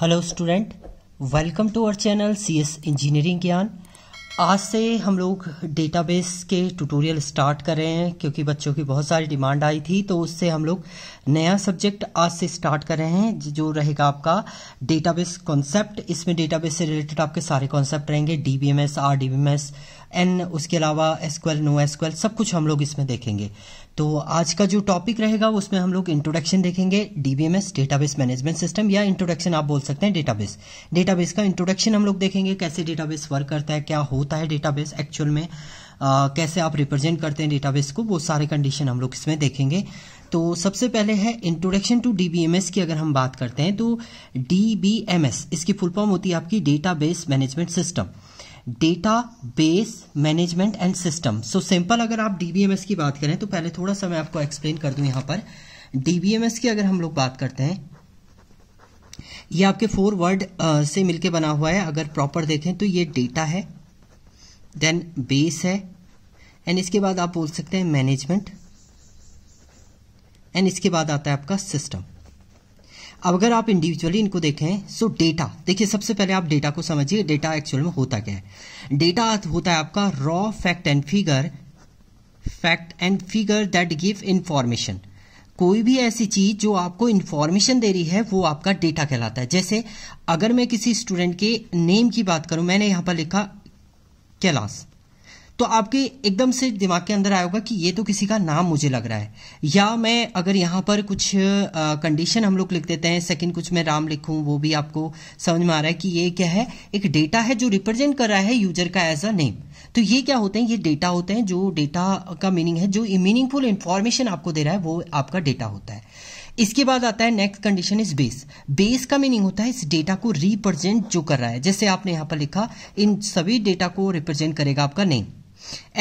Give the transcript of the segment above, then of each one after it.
Hello student welcome to our channel C S engineering Gyan आज से हम लोग डेटाबेस के ट्यूटोरियल स्टार्ट कर रहे हैं क्योंकि बच्चों की बहुत सारी डिमांड आई थी तो उससे हम लोग नया सब्जेक्ट आज से स्टार्ट कर रहे हैं जो रहेगा आपका डेटाबेस कॉन्सेप्ट इसमें डेटाबेस से रिलेटेड आपके सारे कॉन्सेप्ट रहेंगे डीबीएमएस एस एन उसके अलावा एसक्वेल नो एसक्वेल सब कुछ हम लोग इसमें देखेंगे तो आज का जो टॉपिक रहेगा उसमें हम लोग इंट्रोडक्शन देखेंगे डीबीएमएस डेटाबेस मैनेजमेंट सिस्टम या इंट्रोडक्शन आप बोल सकते हैं डेटाबेस डेटाबेस का इंट्रोडक्शन हम लोग देखेंगे कैसे डेटाबेस वर्क करता है क्या होता है डेटाबेस एक्चुअल में आ, कैसे आप रिप्रेजेंट करते हैं डेटाबेस को वो सारे कंडीशन हम लोग इसमें देखेंगे तो सबसे पहले है इंट्रोडक्शन टू डीबीएमएस की अगर हम बात करते हैं तो डीबीएमएस इसकी फुल फॉर्म होती है आपकी database management system data base management and system so simple अगर आप डीबीएमएस की बात करें तो पहले थोड़ा सा मैं आपको एक्सप्लेन कर दूं यहां पर डीबीएमएस की अगर हम लोग बात करते हैं ये आपके फोर वर्ड से मिलके बना हुआ है अगर प्रॉपर देखें तो ये डेटा है देन बेस है एंड इसके बाद आप बोल सकते हैं मैनेजमेंट एंड इसके बाद आता है आपका सिस्टम अब अगर आप इंडिविजुअली इनको देखें सो डेटा देखिए सबसे पहले आप डेटा को समझिए डेटा एक्चुअल में होता क्या है डेटा होता है आपका raw fact and figure fact and figure that give information कोई भी ऐसी चीज जो आपको इन्फॉर्मेशन दे रही है वो आपका डेटा कहलाता है जैसे अगर मैं किसी स्टूडेंट के नेम की बात करूं मैंने यहां पर लिखा कैलाश तो आपके एकदम से दिमाग के अंदर आया होगा कि ये तो किसी का नाम मुझे लग रहा है या मैं अगर यहाँ पर कुछ कंडीशन हम लोग लिख देते हैं सेकंड कुछ मैं राम लिखूँ वो भी आपको समझ में आ रहा है कि ये क्या है एक डेटा है जो रिप्रेजेंट कर रहा है यूजर का एज अ नेम तो ये क्या होते हैं ये डेटा होते हैं जो डेटा का मीनिंग है जो मीनिंगफुल इंफॉर्मेशन आपको दे रहा है वो आपका डेटा होता है इसके बाद आता है next condition is base base का मीनिंग होता है इस डेटा को रिप्रेजेंट जो कर रहा है जैसे आपने यहाँ पर लिखा इन सभी डेटा को रिप्रेजेंट करेगा आपका नेम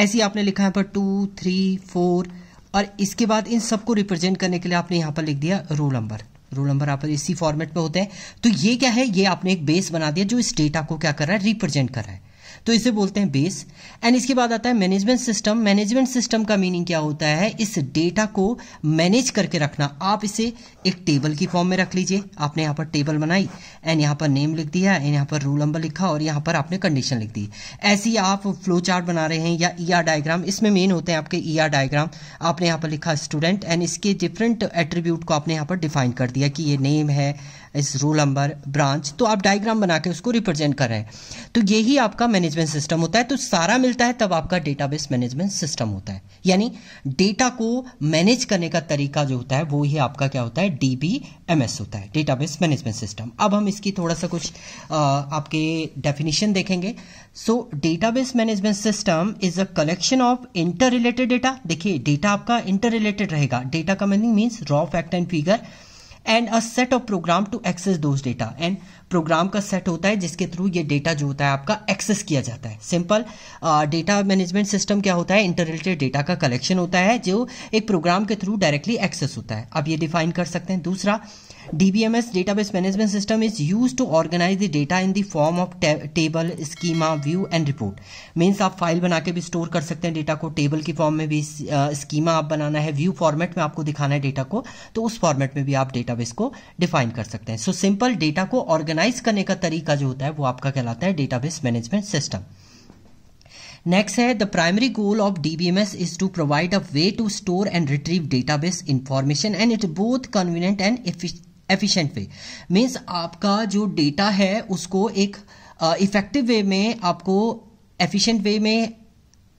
ऐसे आपने लिखा है पर टू थ्री फोर और इसके बाद इन सबको रिप्रेजेंट करने के लिए आपने यहाँ पर लिख दिया रोल नंबर रोल नंबर आप इसी फॉर्मेट में होते हैं तो ये क्या है ये आपने एक बेस बना दिया जो इस डेटा को क्या कर रहा है रिप्रेजेंट कर रहा है तो इसे बोलते हैं बेस एंड इसके बाद आता है मैनेजमेंट सिस्टम मैनेजमेंट सिस्टम का मीनिंग क्या होता है इस डेटा को मैनेज करके रखना आप इसे एक टेबल की फॉर्म में रख लीजिए आपने यहाँ पर टेबल बनाई एंड यहाँ पर नेम लिख दिया एंड यहाँ पर रोल नंबर लिखा और यहाँ पर आपने कंडीशन लिख दी ऐसी आप फ्लो चार्ट बना रहे हैं या ई ER डायग्राम इसमें मेन होते हैं आपके ई ER डायग्राम आपने यहाँ पर लिखा स्टूडेंट एंड इसके डिफरेंट एट्रीब्यूट को आपने यहाँ पर डिफाइन कर दिया कि ये नेम है इस रोल नंबर ब्रांच तो आप डायग्राम बना के उसको रिप्रेजेंट कर रहे हैं तो यही आपका मैनेज मैनेजमेंट सिस्टम होता है तो सारा मिलता है तब आपका डेटाबेस मैनेजमेंट सिस्टम होता है यानी डेटा को मैनेज करने का तरीका जो होता है वो ही आपका क्या होता है डीबीएमएस होता है डेटाबेस मैनेजमेंट सिस्टम अब हम इसकी थोड़ा सा कुछ आ, आपके डेफिनेशन देखेंगे so database management system is a collection of inter related data देखिए डेटा आपका इंटर रिलेटेड रहेगा डेटा का meaning means raw fact and figure and a set of program to access those data and program का set होता है जिसके through ये data जो होता है आपका एक्सेस किया जाता है सिंपल डेटा मैनेजमेंट सिस्टम क्या होता है इंटर रिलेटेड डेटा का कलेक्शन होता है जो एक प्रोग्राम के थ्रू डायरेक्टली एक्सेस होता है अब ये डिफाइन कर सकते हैं दूसरा DBMS database management system is used to organize the data in the form of table, schema, view and report. Means आप फाइल बना के भी स्टोर कर सकते हैं डेटा को टेबल की फॉर्म में भी स्कीमा आप बनाना है व्यू फॉर्मेट में आपको दिखाना है डेटा को तो उस फॉर्मेट में भी आप डेटाबेस को डिफाइन कर सकते हैं सो सिंपल डेटा को ऑर्गेनाइज करने का तरीका जो होता है वो आपका कहलाता है डेटाबेस मैनेजमेंट सिस्टम नेक्स्ट है the primary goal of DBMS is to provide a way to store and retrieve database information and it both convenient and efficient way means आपका जो डेटा है उसको एक इफेक्टिव वे में आपको efficient way में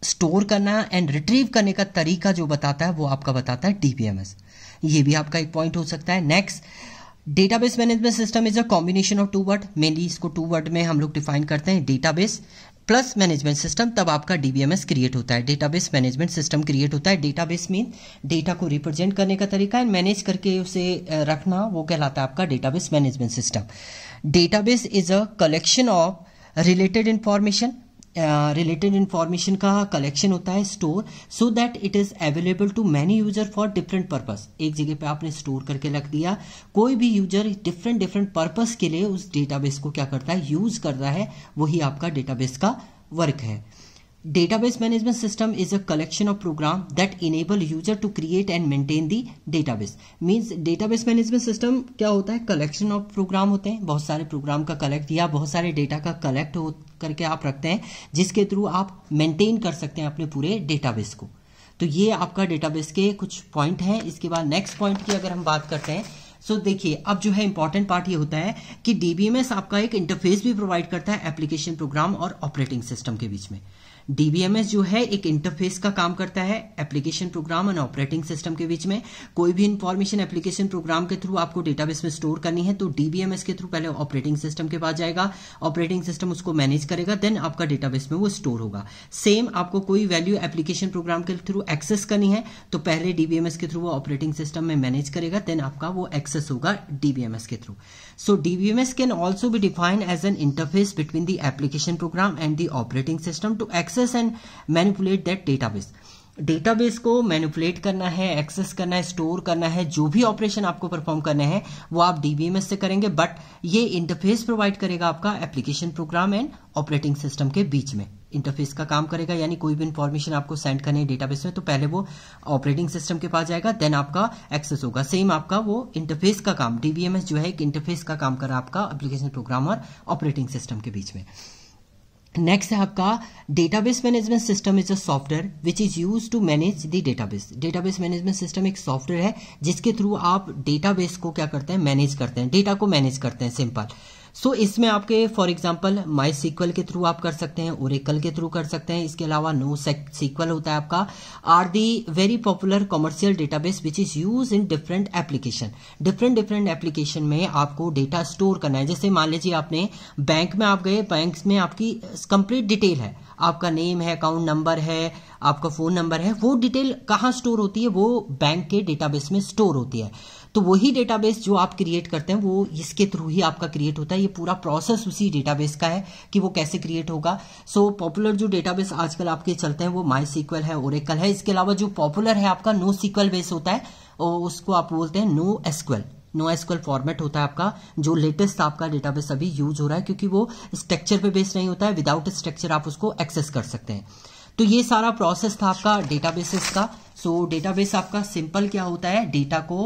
store करना एंड रिट्रीव करने का तरीका जो बताता है वो आपका बताता है डीपीएमएस ये भी आपका एक पॉइंट हो सकता है next database management system is a combination of two word mainly इसको टू वर्ड में हम लोग डिफाइन करते हैं डेटाबेस प्लस मैनेजमेंट सिस्टम तब आपका डीबीएमएस क्रिएट होता है डेटाबेस मैनेजमेंट सिस्टम क्रिएट होता है डेटाबेस में डेटा को रिप्रेजेंट करने का तरीका एंड मैनेज करके उसे रखना वो कहलाता है आपका database management system database is a collection of related information related information का कलेक्शन होता है store so that it is available to many user for different purpose एक जगह पे आपने स्टोर करके रख दिया कोई भी यूजर डिफरेंट डिफरेंट पर्पज़ के लिए उस डेटाबेस को क्या करता है यूज़ करता है वही आपका डेटाबेस का वर्क है Database management system is a collection of program that enable user to create and maintain the database. Means database management system क्या होता है collection of program होते हैं बहुत सारे program का collect या बहुत सारे data का collect हो करके आप रखते हैं जिसके through आप maintain कर सकते हैं अपने पूरे database को तो ये आपका database के कुछ point हैं इसके बाद next point की अगर हम बात करते हैं सो so, देखिए अब जो है इंपॉर्टेंट पार्ट ये होता है कि डीबीएमएस आपका एक इंटरफेस भी प्रोवाइड करता है एप्लीकेशन प्रोग्राम और ऑपरेटिंग सिस्टम के बीच में डीबीएमएस जो है एक इंटरफेस का काम करता है application program and operating system के बीच में कोई भी इन्फॉर्मेशन एप्लीकेशन प्रोग्राम के थ्रू आपको डेटाबेस में स्टोर करनी है तो डीबीएमएस के थ्रू पहले ऑपरेटिंग सिस्टम के पास जाएगा ऑपरेटिंग सिस्टम उसको मैनेज करेगा देन आपका डेटाबेस में वो स्टोर होगा सेम आपको कोई वैल्यू एप्लीकेशन प्रोग्राम के थ्रू एक्सेस करनी है तो पहले डीबीएमएस के थ्रू वो ऑपरेटिंग सिस्टम में मैनेज करेगा देन आपका वो एक्सेस होगा डीबीएमएस के through so DBMS can also be defined as an interface between the application program and the operating system to ex access and manipulate that database database को manipulate करना है access करना है store करना है जो भी ऑपरेशन आपको परफॉर्म करने हैं वो आप डीबीएमएस से करेंगे बट ये इंटरफेस प्रोवाइड करेगा आपका application program and operating system के बीच में इंटरफेस का काम करेगा यानी कोई भी इंफॉर्मेशन आपको सेंड करनी है डेटाबेस में तो पहले वो ऑपरेटिंग सिस्टम के पास जाएगा देन आपका एक्सेस होगा सेम आपका वो इंटरफेस का काम डीबीएमएस जो है एक इंटरफेस का काम कर रहा है आपका एप्लीकेशन प्रोग्राम और ऑपरेटिंग सिस्टम के बीच में नेक्स्ट है आपका database management system is a software which is use to manage the database database management system एक सॉफ्टवेयर है जिसके थ्रू आप डेटाबेस को क्या करते हैं मैनेज करते हैं डेटा को मैनेज करते हैं सिंपल सो so, इसमें आपके फॉर एग्जाम्पल माई सीक्वल के थ्रू आप कर सकते हैं ओरेकल के थ्रू कर सकते हैं इसके अलावा नो सीक्वल होता है आपका are the very popular commercial database which is use in different application different different application में आपको डेटा स्टोर करना है जैसे मान लीजिए आपने बैंक में आप गए बैंक में आपकी कंप्लीट डिटेल है आपका नेम है अकाउंट नंबर है आपका फ़ोन नंबर है वो डिटेल कहाँ स्टोर होती है वो बैंक के डेटाबेस में स्टोर होती है तो वही डेटाबेस जो आप क्रिएट करते हैं वो इसके थ्रू ही आपका क्रिएट होता है ये पूरा प्रोसेस उसी डेटाबेस का है कि वो कैसे क्रिएट होगा सो so, पॉपुलर जो डेटाबेस आजकल आपके चलते हैं वो माई सीक्वल है ओरेकल है इसके अलावा जो पॉपुलर है आपका नो सीक्वल बेस होता है उसको आप बोलते हैं NoSQL NoSQL format होता है आपका जो लेटेस्ट आपका डेटाबेस अभी यूज हो रहा है क्योंकि वो स्ट्रक्चर पे बेस्ड नहीं होता है विदाउट स्ट्रक्चर आप उसको एक्सेस कर सकते हैं तो ये सारा प्रोसेस था आपका डेटाबेसिस का सो so, डेटाबेस आपका सिंपल क्या होता है डेटा को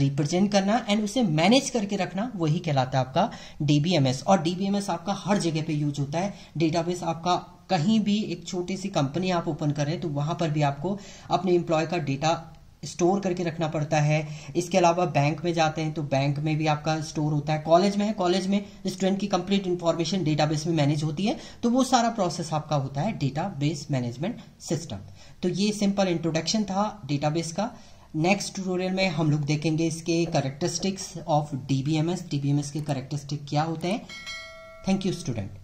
रिप्रेजेंट करना एंड उसे मैनेज करके रखना वही कहलाता है आपका डीबीएमएस और डीबीएमएस आपका हर जगह पे यूज होता है डेटाबेस आपका कहीं भी एक छोटी सी कंपनी आप ओपन करें तो वहां पर भी आपको अपने एम्प्लॉय का डेटा स्टोर करके रखना पड़ता है इसके अलावा बैंक में जाते हैं तो बैंक में भी आपका स्टोर होता है कॉलेज में है कॉलेज में स्टूडेंट की कंप्लीट इन्फॉर्मेशन डेटाबेस में मैनेज होती है तो वो सारा प्रोसेस आपका होता है डेटाबेस मैनेजमेंट सिस्टम तो ये सिंपल इंट्रोडक्शन था डेटाबेस का नेक्स्ट ट्यूटोरियल में हम लोग देखेंगे इसके करेक्टरिस्टिक्स ऑफ डीबीएमएस डीबीएमएस के करेक्टरिस्टिक क्या होते हैं थैंक यू स्टूडेंट